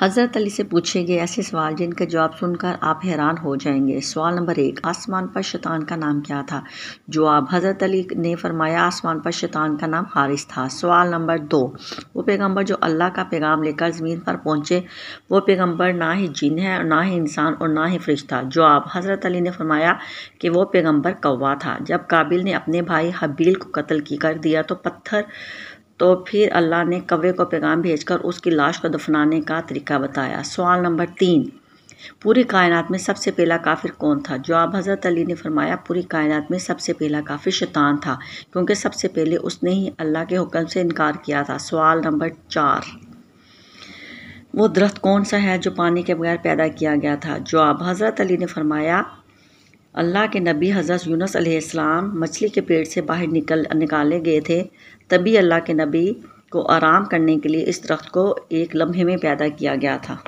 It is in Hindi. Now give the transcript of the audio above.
हज़रत अली से पूछे गए ऐसे सवाल जिनका जवाब सुनकर आप हैरान हो जाएंगे सवाल नंबर एक आसमान पर शैतान का नाम क्या था जवाब हज़रत अली ने फरमाया आसमान पर शैतान का नाम हारिस था सवाल नंबर दो वो पैगंबर जो अल्लाह का पैगाम लेकर ज़मीन पर पहुँचे वो पैगंबर ना ही जिन है और ना ही इंसान और ना ही था जवाब हज़रत अली ने फरमाया कि वह पैगम्बर कौवा था जब काबिल ने अपने भाई हबील को कत्ल की कर दिया तो पत्थर तो फिर अल्लाह ने कवे को पैगाम भेजकर उसकी लाश को दफनाने का तरीका बताया सवाल नंबर तीन पूरी कायनात में सबसे पहला काफिर कौन था जवाब हज़रत अली ने फरमाया पूरी कायनात में सबसे पहला काफिर शैतान था क्योंकि सबसे पहले उसने ही अल्लाह के हुक्म से इनकार किया था सवाल नंबर चार वो दरख्त कौन सा है जो पानी के बगैर पैदा किया गया था जवाब हज़रत अली ने फरमाया अल्लाह के नबी हज़रत यूनस अलैहिस्सलाम मछली के पेट से बाहर निकल निकाले गए थे तभी अल्लाह के नबी को आराम करने के लिए इस दरख्त को एक लम्हे में पैदा किया गया था